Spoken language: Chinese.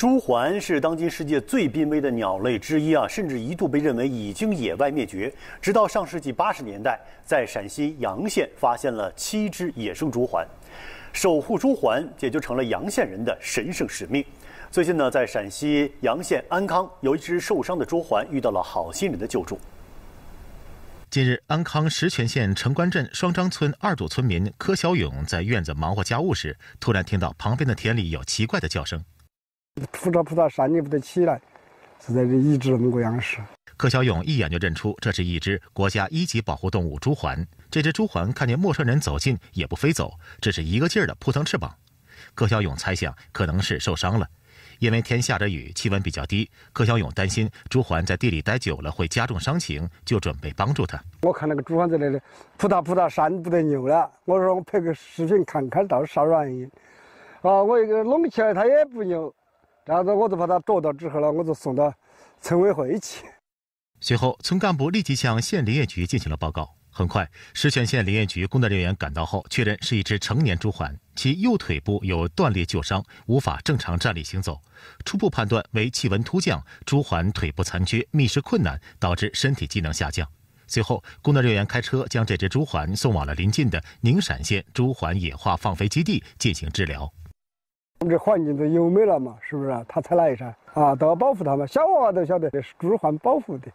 朱鹮是当今世界最濒危的鸟类之一啊，甚至一度被认为已经野外灭绝。直到上世纪八十年代，在陕西洋县发现了七只野生朱鹮，守护朱鹮也就成了洋县人的神圣使命。最近呢，在陕西洋县安康，有一只受伤的朱鹮遇到了好心人的救助。近日，安康石泉县城关镇双张村二组村民柯小勇在院子忙活家务时，突然听到旁边的田里有奇怪的叫声。扑嗒扑嗒山你不得起来，是在这一直弄个样式。柯小勇一眼就认出，这是一只国家一级保护动物朱鹮。这只朱鹮看见陌生人走近也不飞走，只是一个劲儿地扑腾翅膀。柯小勇猜想，可能是受伤了。因为天下着雨，气温比较低，柯小勇担心朱鹮在地里待久了会加重伤情，就准备帮助它。我看那个朱鹮在那里扑嗒扑嗒扇，不得扭了。我说我拍个视频看看，到底啥原因？啊，我一个弄起来，它也不牛。这样子，我就把它找到之后了，我就送到村委会去。随后，村干部立即向县林业局进行了报告。很快，石泉县林业局工作人员赶到后，确认是一只成年朱鹮，其右腿部有断裂旧伤，无法正常站立行走。初步判断为气温突降，朱鹮腿部残缺，觅食困难，导致身体机能下降。随后，工作人员开车将这只朱鹮送往了临近的宁陕县朱鹮野化放飞基地进行治疗。我们这环境都优美了嘛，是不是？他才哪一山啊？都要保护它嘛。小娃娃都晓得，这是猪然保护的。